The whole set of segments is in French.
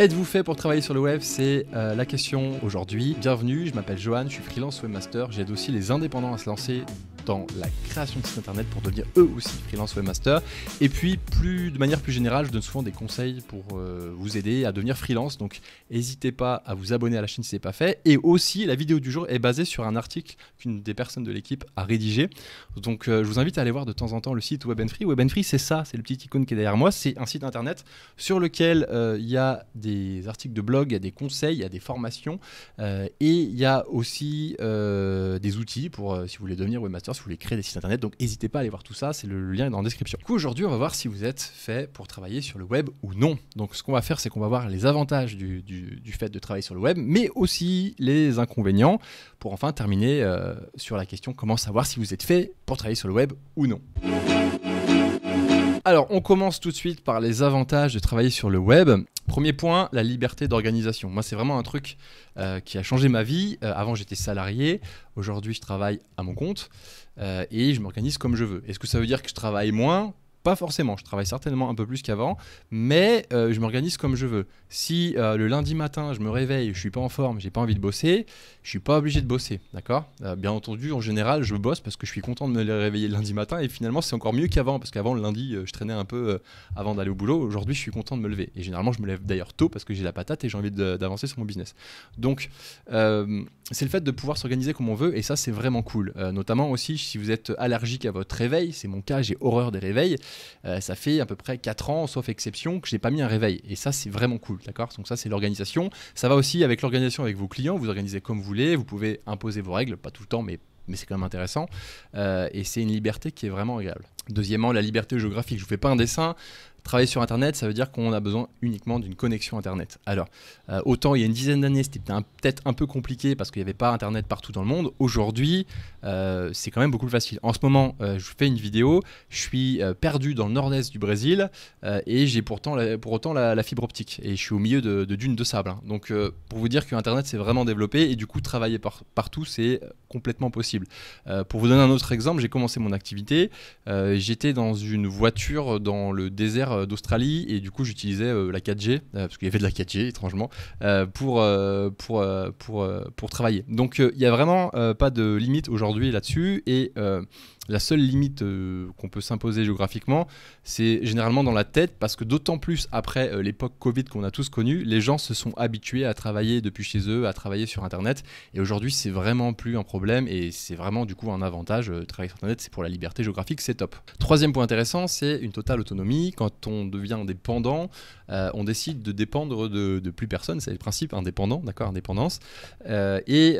Êtes-vous fait pour travailler sur le web C'est euh, la question aujourd'hui. Bienvenue, je m'appelle Johan, je suis freelance webmaster. J'aide aussi les indépendants à se lancer dans la création de sites internet pour devenir eux aussi freelance webmaster. Et puis, plus, de manière plus générale, je donne souvent des conseils pour euh, vous aider à devenir freelance. Donc, n'hésitez pas à vous abonner à la chaîne si ce n'est pas fait. Et aussi, la vidéo du jour est basée sur un article qu'une des personnes de l'équipe a rédigé. Donc, euh, je vous invite à aller voir de temps en temps le site Web Free. Web Free, c'est ça, c'est le petit icône qui est derrière moi. C'est un site internet sur lequel euh, il y a des articles de blog, il y a des conseils, il y a des formations et il y a aussi des outils pour, si vous voulez devenir webmaster vous voulez créer des sites internet. Donc n'hésitez pas à aller voir tout ça, c'est le lien dans la description. aujourd'hui, on va voir si vous êtes fait pour travailler sur le web ou non. Donc ce qu'on va faire, c'est qu'on va voir les avantages du, fait de travailler sur le web, mais aussi les inconvénients, pour enfin terminer euh, sur la question comment savoir si vous êtes fait pour travailler sur le web ou non. Alors, on commence tout de suite par les avantages de travailler sur le web. Premier point, la liberté d'organisation. Moi, c'est vraiment un truc euh, qui a changé ma vie. Euh, avant, j'étais salarié. Aujourd'hui, je travaille à mon compte euh, et je m'organise comme je veux. Est-ce que ça veut dire que je travaille moins pas forcément, je travaille certainement un peu plus qu'avant, mais euh, je m'organise comme je veux. Si euh, le lundi matin je me réveille, je suis pas en forme, j'ai pas envie de bosser, je suis pas obligé de bosser, d'accord euh, Bien entendu, en général, je bosse parce que je suis content de me réveiller le lundi matin et finalement c'est encore mieux qu'avant parce qu'avant le lundi je traînais un peu avant d'aller au boulot. Aujourd'hui, je suis content de me lever et généralement je me lève d'ailleurs tôt parce que j'ai la patate et j'ai envie d'avancer sur mon business. Donc c'est le fait de pouvoir s'organiser comme on veut et ça c'est vraiment cool. notamment aussi si vous êtes allergique à votre réveil, c'est mon cas, j'ai horreur des réveils. Euh, ça fait à peu près 4 ans, sauf exception, que j'ai pas mis un réveil. Et ça, c'est vraiment cool, d'accord Donc ça, c'est l'organisation. Ça va aussi avec l'organisation avec vos clients. Vous organisez comme vous voulez. Vous pouvez imposer vos règles, pas tout le temps, mais mais c'est quand même intéressant. Euh, et c'est une liberté qui est vraiment agréable. Deuxièmement, la liberté géographique. Je ne vous fais pas un dessin. Travailler sur Internet, ça veut dire qu'on a besoin uniquement d'une connexion Internet. Alors, euh, autant il y a une dizaine d'années, c'était peut-être un peu compliqué parce qu'il n'y avait pas Internet partout dans le monde. Aujourd'hui, euh, c'est quand même beaucoup plus facile. En ce moment, je euh, je fais une vidéo, je suis perdu dans le nord-est du Brésil et j'ai pourtant pour autant la, fibre optique et je suis au milieu de, dunes de sable. Hein. Donc, pour vous dire que Internet s'est vraiment développé et du coup, travailler partout, c'est complètement possible. pour vous donner un autre exemple, j'ai commencé mon activité, j'étais dans une voiture dans le désert euh, d'Australie, et du coup j'utilisais euh, la 4G, euh, parce qu'il y avait de la 4G étrangement, pour, pour, pour, travailler. Donc il n'y a vraiment pas de limite aujourd'hui là-dessus, et la seule limite euh, qu'on peut s'imposer géographiquement, c'est généralement dans la tête, parce que d'autant plus après euh, l'époque Covid qu'on a tous connu, les gens se sont habitués à travailler depuis chez eux, à travailler sur Internet. Et aujourd'hui, c'est vraiment plus un problème et c'est vraiment du coup un avantage. Euh, travailler sur Internet, c'est pour la liberté géographique, c'est top. Troisième point intéressant, c'est une totale autonomie. Quand on devient indépendant, on décide de dépendre de, plus personne. C'est le principe indépendant, d'accord, indépendance. et,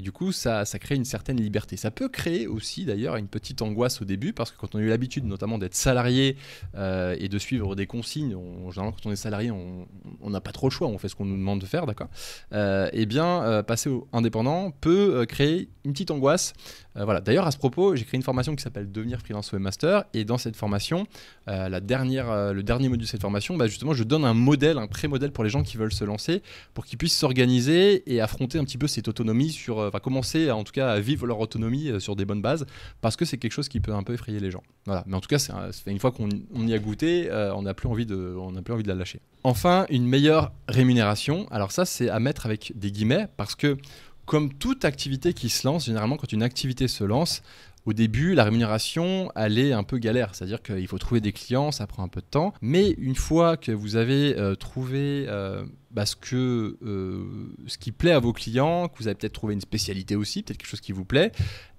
du coup, ça, ça crée une certaine liberté. Ça peut créer aussi d'ailleurs une petite petite angoisse au début parce que quand on a eu l'habitude notamment d'être salarié euh, et de suivre des consignes, généralement quand on est salarié, on n'a pas trop le choix, on fait ce qu'on nous demande de faire, d'accord et euh, Eh bien, euh, passer au indépendant peut créer une petite angoisse. voilà. D'ailleurs, à ce propos, j'ai créé une formation qui s'appelle Devenir freelance webmaster et dans cette formation, la dernière, le dernier module de cette formation, bah, justement, je donne un modèle, un pré-modèle pour les gens qui veulent se lancer, pour qu'ils puissent s'organiser et affronter un petit peu cette autonomie sur, enfin, commencer en tout cas à vivre leur autonomie sur des bonnes bases, parce que c'est quelque chose qui peut un peu effrayer les gens. Voilà. Mais en tout cas, c'est une fois qu'on y a goûté, euh, on n'a plus, envie de, on a plus envie de la lâcher. Enfin, une meilleure rémunération. Alors ça, c'est à mettre avec des guillemets, parce que comme toute activité qui se lance, généralement, quand une activité se lance, au début, la rémunération, elle est un peu galère, c'est-à-dire qu'il faut trouver des clients, ça prend un peu de temps. Mais une fois que vous avez euh, trouvé euh, bah, que, euh, ce qui plaît à vos clients, que vous avez peut-être trouvé une spécialité aussi, peut-être quelque chose qui vous plaît,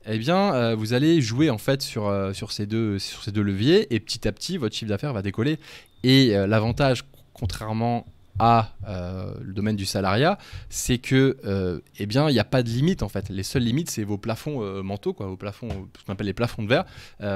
eh bien, euh, vous allez jouer en fait sur, euh, sur, ces deux, sur ces deux leviers et petit à petit, votre chiffre d'affaires va décoller. Et euh, l'avantage, contrairement à euh, le domaine du salariat, c'est que euh, eh bien il n'y a pas de limite en fait. Les seules limites c'est vos plafonds euh, mentaux, quoi, vos plafonds, ce qu'on appelle les plafonds de verre.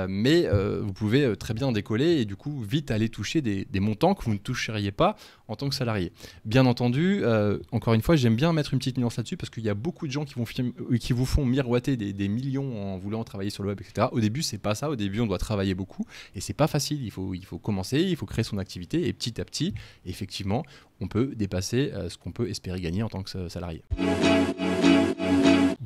mais vous pouvez très bien décoller et du coup vite aller toucher des, montants que vous ne toucheriez pas en tant que salarié. Bien entendu, encore une fois, j'aime bien mettre une petite nuance là-dessus parce qu'il y a beaucoup de gens qui, vont qui vous font miroiter des, des, millions en voulant travailler sur le web, etc. Au début c'est pas ça. Au début on doit travailler beaucoup et c'est pas facile. Il faut il faut commencer, il faut créer son activité et petit à petit effectivement on peut dépasser euh, ce qu'on peut espérer gagner en tant que salarié.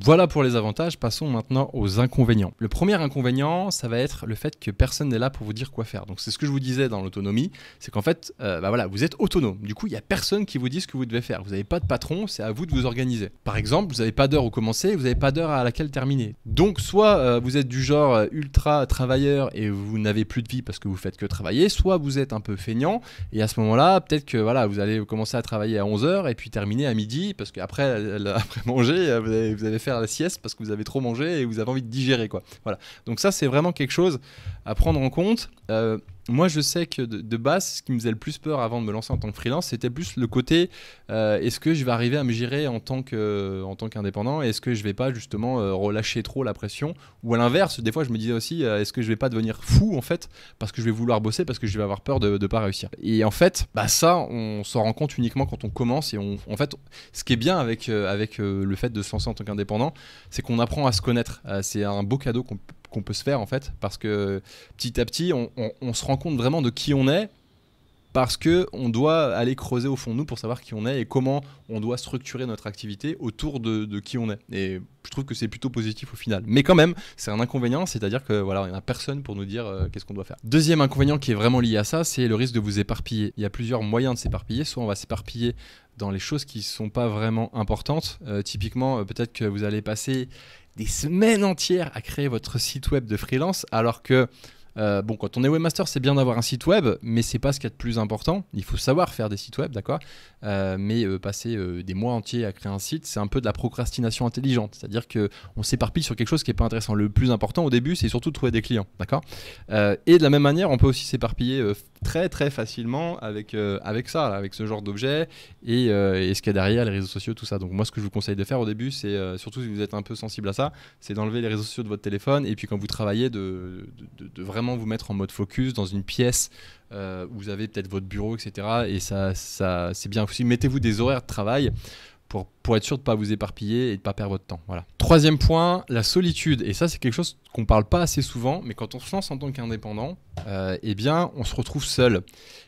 Voilà pour les avantages, passons maintenant aux inconvénients. Le premier inconvénient, ça va être le fait que personne n'est là pour vous dire quoi faire. Donc c'est ce que je vous disais dans l'autonomie, c'est qu'en fait, euh, bah voilà, vous êtes autonome. Du coup, il n'y a personne qui vous dit ce que vous devez faire. Vous n'avez pas de patron, c'est à vous de vous organiser. Par exemple, vous n'avez pas d'heure où commencer, vous n'avez pas d'heure à laquelle terminer. Donc soit euh, vous êtes du genre euh, ultra travailleur et vous n'avez plus de vie parce que vous faites que travailler, soit vous êtes un peu feignant et à ce moment-là, peut-être que voilà, vous allez commencer à travailler à 11h et puis terminer à midi parce qu'après après manger, vous vous avez fait faire la sieste parce que vous avez trop mangé et vous avez envie de digérer. Quoi. Voilà. Donc ça, c'est vraiment quelque chose à prendre en compte. Euh, moi, je sais que de, base, ce qui me faisait le plus peur avant de me lancer en tant que freelance, c'était plus le côté euh, est-ce que je vais arriver à me gérer en tant que tant qu'indépendant Est-ce que je vais pas justement euh, relâcher trop la pression Ou à l'inverse, des fois, je me disais aussi euh, est-ce que je vais pas devenir fou en fait parce que je vais vouloir bosser parce que je vais avoir peur de ne pas réussir Et en fait, bah ça, on s'en rend compte uniquement quand on commence. Et en fait, ce qui est bien avec avec le fait de se lancer en tant qu'indépendant, c'est qu'on apprend à se connaître. c'est un beau cadeau qu'on peut se faire en fait, parce que petit à petit, on, se rend compte vraiment de qui on est, parce que on doit aller creuser au fond nous pour savoir qui on est et comment on doit structurer notre activité autour de, qui on est. Et je trouve que c'est plutôt positif au final. Mais quand même, c'est un inconvénient, c'est-à-dire que voilà, il n'y a personne pour nous dire euh, qu'est-ce qu'on doit faire. Deuxième inconvénient qui est vraiment lié à ça, c'est le risque de vous éparpiller. Il y a plusieurs moyens de s'éparpiller. Soit on va s'éparpiller dans les choses qui sont pas vraiment importantes. Euh, typiquement, euh, peut-être que vous allez passer des semaines entières à créer votre site web de freelance alors que euh, bon, quand on est webmaster, c'est bien d'avoir un site web, mais c'est pas ce qu'il y a de plus important. Il faut savoir faire des sites web, d'accord euh, Mais euh, passer des mois entiers à créer un site, c'est un peu de la procrastination intelligente. C'est-à-dire que on s'éparpille sur quelque chose qui est pas intéressant. Le plus important au début, c'est surtout de trouver des clients, d'accord Et de la même manière, on peut aussi s'éparpiller très très facilement avec, avec ça, avec ce genre d'objet et, ce qu'il y a derrière, les réseaux sociaux, tout ça. Donc moi, ce que je vous conseille de faire au début, c'est surtout si vous êtes un peu sensible à ça, c'est d'enlever les réseaux sociaux de votre téléphone et puis quand vous travaillez, de vraiment vous mettre en mode focus dans une pièce euh, où vous avez peut-être votre bureau, etc. Et ça, ça c'est bien aussi. Mettez-vous des horaires de travail pour pour être sûr de ne pas vous éparpiller et de ne pas perdre votre temps. Voilà. Troisième point, la solitude. Et ça, c'est quelque chose qu'on ne parle pas assez souvent, mais quand on se lance en tant qu'indépendant, euh, eh bien, on se retrouve seul.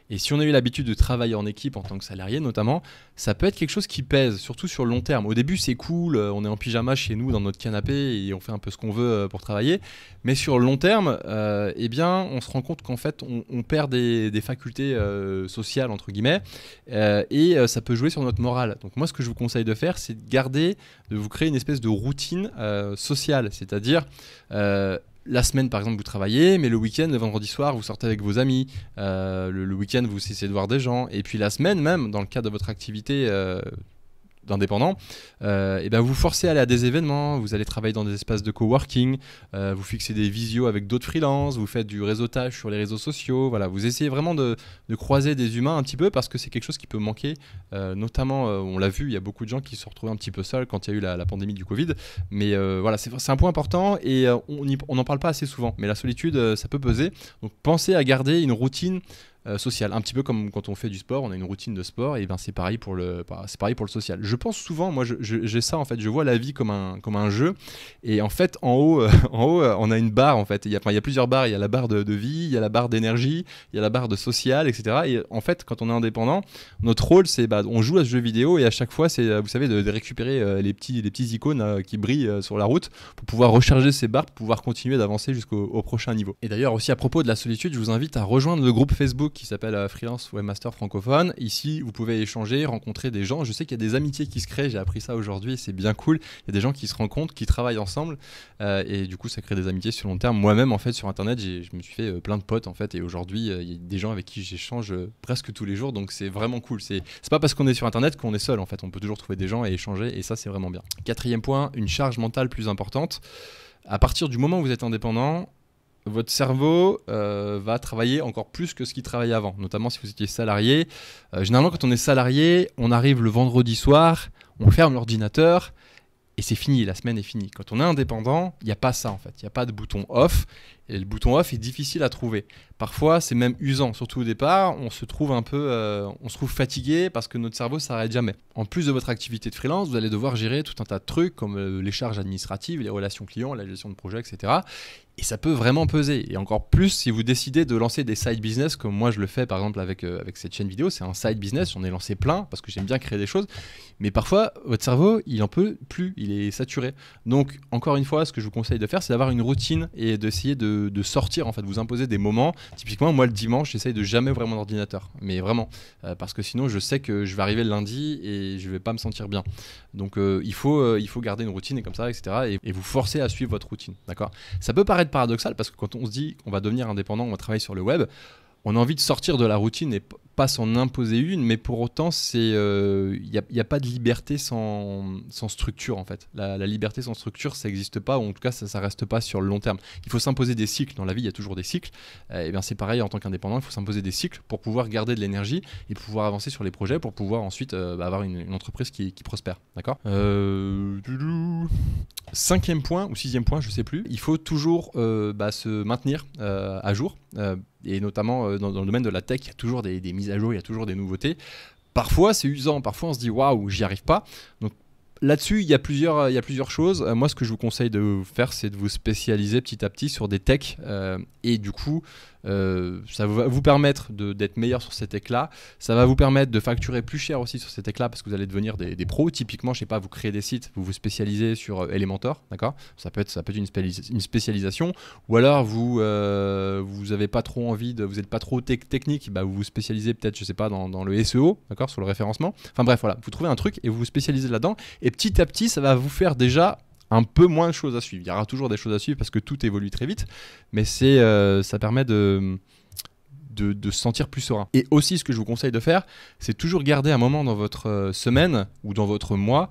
Et si on a eu l'habitude de travailler en équipe en tant que salarié notamment, ça peut être quelque chose qui pèse, surtout sur le long terme. Au début, c'est cool, euh, on est en pyjama chez nous dans notre canapé et on fait un peu ce qu'on veut euh, pour travailler. Mais sur le long terme, euh, eh bien, on se rend compte qu'en fait, on, perd des, facultés euh, sociales entre guillemets et ça peut jouer sur notre morale. Donc moi, ce que je vous conseille de faire c'est de garder, de vous créer une espèce de routine euh, sociale. C'est-à-dire, euh, la semaine, par exemple, vous travaillez, mais le week-end, le vendredi soir, vous sortez avec vos amis. Euh, le, le week-end, vous essayez de voir des gens. Et puis la semaine, même, dans le cadre de votre activité Indépendant. et euh, eh ben vous forcez à aller à des événements, vous allez travailler dans des espaces de coworking, euh, vous fixez des visios avec d'autres freelances, vous faites du réseautage sur les réseaux sociaux, voilà, vous essayez vraiment de, croiser des humains un petit peu parce que c'est quelque chose qui peut manquer, euh, notamment, on l'a vu, il y a beaucoup de gens qui se retrouvent un petit peu seuls quand il y a eu la, la pandémie du Covid, mais voilà, c'est un point important et on n'en parle pas assez souvent, mais la solitude, ça peut peser, donc pensez à garder une routine euh, social. Un petit peu comme quand on fait du sport, on a une routine de sport, et ben c'est pareil pour le, bah, c'est pareil pour le social. Je pense souvent, moi, j'ai ça en fait. Je vois la vie comme un, comme un jeu, et en fait, en haut, euh, en haut, euh, on a une barre en fait. Il y a, il plusieurs barres. Il y a la barre de, vie, il y a la barre d'énergie, il y a la barre de social, etc. Et en fait, quand on est indépendant, notre rôle, c'est bah, on joue à ce jeu vidéo, et à chaque fois, c'est, vous savez, de, récupérer les petits, les petits icônes qui brillent sur la route pour pouvoir recharger ces barres, pour pouvoir continuer d'avancer jusqu'au prochain niveau. Et d'ailleurs aussi à propos de la solitude, je vous invite à rejoindre le groupe Facebook qui s'appelle euh, Freelance Webmaster francophone. Ici, vous pouvez échanger, rencontrer des gens. Je sais qu'il y a des amitiés qui se créent, j'ai appris ça aujourd'hui, c'est bien cool. Il y a des gens qui se rencontrent, qui travaillent ensemble, euh, et du coup, ça crée des amitiés sur long terme. Moi-même, en fait, sur Internet, je me suis fait euh, plein de potes, en fait, et aujourd'hui, il y a des gens avec qui j'échange presque tous les jours, donc c'est vraiment cool. C'est pas parce qu'on est sur Internet qu'on est seul, en fait. On peut toujours trouver des gens et échanger, et ça, c'est vraiment bien. Quatrième point, une charge mentale plus importante. À partir du moment où vous êtes indépendant, votre cerveau euh, va travailler encore plus que ce qu'il travaillait avant, notamment si vous étiez salarié. Euh, généralement, quand on est salarié, on arrive le vendredi soir, on ferme l'ordinateur et c'est fini, la semaine est finie. Quand on est indépendant, il n'y a pas ça en fait, il n'y a pas de bouton off. Et le bouton off est difficile à trouver. Parfois, c'est même usant, surtout au départ. On se trouve un peu, euh, on se trouve fatigué parce que notre cerveau s'arrête jamais. En plus de votre activité de freelance, vous allez devoir gérer tout un tas de trucs comme euh, les charges administratives, les relations clients, la gestion de projet, etc. Et ça peut vraiment peser. Et encore plus si vous décidez de lancer des side business, comme moi je le fais par exemple avec, euh, avec cette chaîne vidéo. C'est un side business, on est lancé plein parce que j'aime bien créer des choses. Mais parfois, votre cerveau, il en peut plus, il est saturé. Donc, encore une fois, ce que je vous conseille de faire, c'est d'avoir une routine et d'essayer de de, sortir, en fait, vous imposer des moments. Typiquement, moi, le dimanche, j'essaye de jamais ouvrir mon ordinateur, mais vraiment, euh, parce que sinon, je sais que je vais arriver le lundi et je vais pas me sentir bien. Donc, euh, il, faut, euh, il faut garder une routine et comme ça, etc. Et, et vous forcer à suivre votre routine, d'accord Ça peut paraître paradoxal parce que quand on se dit qu'on va devenir indépendant, on va travailler sur le web, on a envie de sortir de la routine et pas s'en imposer une, mais pour autant, il n'y euh, a, pas de liberté sans, sans structure, en fait. La, liberté sans structure, ça n'existe pas, ou en tout cas, ça ne reste pas sur le long terme. Il faut s'imposer des cycles. Dans la vie, il y a toujours des cycles. et euh, eh bien, c'est pareil, en tant qu'indépendant, il faut s'imposer des cycles pour pouvoir garder de l'énergie et pouvoir avancer sur les projets, pour pouvoir ensuite euh, bah, avoir une, entreprise qui, prospère. D'accord Cinquième point, ou sixième point, je ne sais plus, il faut toujours bah, se maintenir à jour et notamment dans, le domaine de la tech, il y a toujours des, des mises à jour, il y a toujours des nouveautés. Parfois, c'est usant, parfois on se dit waouh, j'y arrive pas. Donc là-dessus, il y, a plusieurs, il y plusieurs choses. Euh, moi, ce que je vous conseille de faire, c'est de vous spécialiser petit à petit sur des techs euh, et du coup euh, ça va vous permettre d'être meilleur sur cet éclat. Ça va vous permettre de facturer plus cher aussi sur cet éclat parce que vous allez devenir des, pros. Typiquement, je sais pas, vous créez des sites, vous vous spécialisez sur euh, Elementor, d'accord ça peut, être, ça peut être une, spécialisation. Ou alors, vous euh, vous avez pas trop envie, de, vous n'êtes pas trop technique, bah vous vous spécialisez peut-être, je sais pas, dans, dans le SEO, d'accord Sur le référencement. Enfin bref, voilà, vous trouvez un truc et vous vous spécialisez là-dedans. Et petit à petit, ça va vous faire déjà un peu moins de choses à suivre. Il y aura toujours des choses à suivre parce que tout évolue très vite, mais c'est euh, ça permet de de, se sentir plus serein. Et aussi, ce que je vous conseille de faire, c'est toujours garder un moment dans votre euh, semaine ou dans votre mois,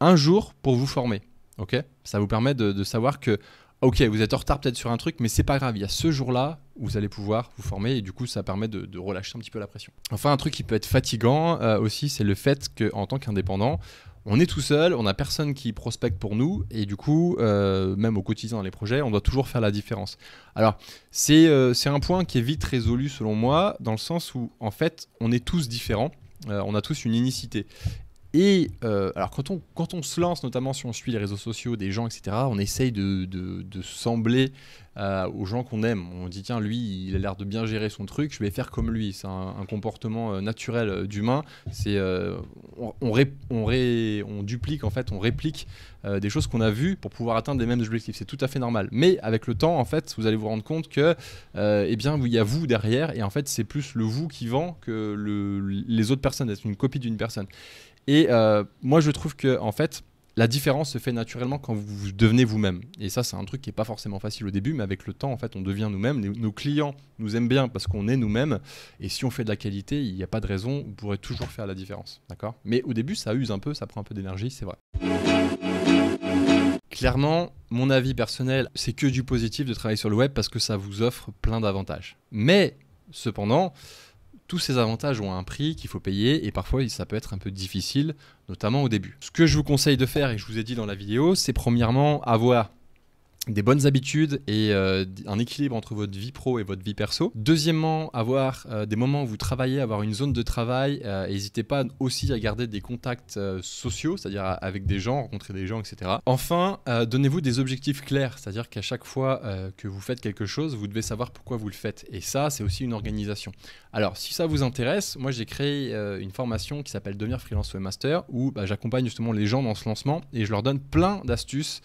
un jour pour vous former. Ok Ça vous permet de, savoir que, ok, vous êtes en retard peut-être sur un truc, mais c'est pas grave. Il y a ce jour-là où vous allez pouvoir vous former et du coup, ça permet de, relâcher un petit peu la pression. Enfin, un truc qui peut être fatigant euh, aussi, c'est le fait qu'en tant qu'indépendant, on est tout seul, on n'a personne qui prospecte pour nous, et du coup, euh, même au quotidien dans les projets, on doit toujours faire la différence. Alors, euh, c'est un point qui est vite résolu selon moi, dans le sens où, en fait, on est tous différents. Euh, on a tous une unicité. Et euh, alors quand on, quand on se lance, notamment si on suit les réseaux sociaux des gens, etc., on essaye de, de, de sembler euh, aux gens qu'on aime. On dit tiens, lui, il a l'air de bien gérer son truc, je vais faire comme lui. C'est un, comportement euh, naturel d'humain. C'est on, on, on, duplique en fait, on réplique des choses qu'on a vues pour pouvoir atteindre les mêmes objectifs. C'est tout à fait normal. Mais avec le temps, en fait, vous allez vous rendre compte que eh bien il y a vous derrière et en fait c'est plus le vous qui vend que le, les autres personnes. d'être une copie d'une personne. Et euh, moi, je trouve que, en fait, la différence se fait naturellement quand vous devenez vous-même. Et ça, c'est un truc qui n'est pas forcément facile au début, mais avec le temps, en fait, on devient nous-mêmes. Nos clients nous aiment bien parce qu'on est nous-mêmes. Et si on fait de la qualité, il n'y a pas de raison, on pourrait toujours faire la différence. D'accord Mais au début, ça use un peu, ça prend un peu d'énergie, c'est vrai. Clairement, mon avis personnel, c'est que du positif de travailler sur le web parce que ça vous offre plein d'avantages. Mais, cependant, tous ces avantages ont un prix qu'il faut payer et parfois ça peut être un peu difficile, notamment au début. Ce que je vous conseille de faire, et je vous ai dit dans la vidéo, c'est premièrement avoir des bonnes habitudes et euh, un équilibre entre votre vie pro et votre vie perso. Deuxièmement, avoir euh, des moments où vous travaillez, avoir une zone de travail. Euh, n'hésitez pas aussi à garder des contacts sociaux, c'est-à-dire avec des gens, rencontrer des gens, etc. Enfin, donnez-vous des objectifs clairs, c'est-à-dire qu'à chaque fois que vous faites quelque chose, vous devez savoir pourquoi vous le faites. Et ça, c'est aussi une organisation. Alors, si ça vous intéresse, moi j'ai créé une formation qui s'appelle Devenir freelance webmaster où bah, j'accompagne justement les gens dans ce lancement et je leur donne plein d'astuces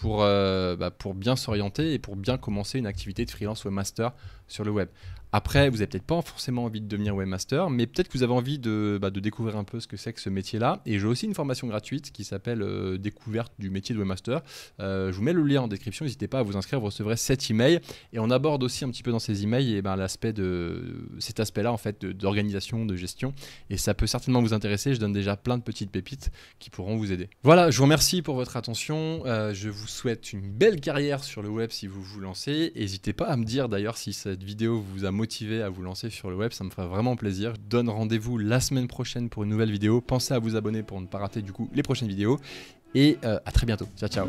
pour, euh, bah, pour bien s'orienter et pour bien commencer une activité de freelance webmaster sur le web. Après, vous n'avez peut-être pas forcément envie de devenir webmaster, mais peut-être que vous avez envie de, bah, de découvrir un peu ce que c'est que ce métier-là. Et j'ai aussi une formation gratuite qui s'appelle euh, Découverte du métier de webmaster. Euh, je vous mets le lien en description, n'hésitez pas à vous inscrire, vous recevrez cet email. Et on aborde aussi un petit peu dans ces emails et eh ben, l'aspect de, cet aspect-là, en fait, d'organisation, de, gestion. Et ça peut certainement vous intéresser, je donne déjà plein de petites pépites qui pourront vous aider. Voilà, je vous remercie pour votre attention. Euh, je vous souhaite une belle carrière sur le web si vous vous lancez. N'hésitez pas à me dire d'ailleurs si cette vidéo vous a motivé à vous lancer sur le web, ça me fera vraiment plaisir. donne rendez-vous la semaine prochaine pour une nouvelle vidéo. Pensez à vous abonner pour ne pas rater du coup les prochaines vidéos. Et euh, à très bientôt. Ciao ciao.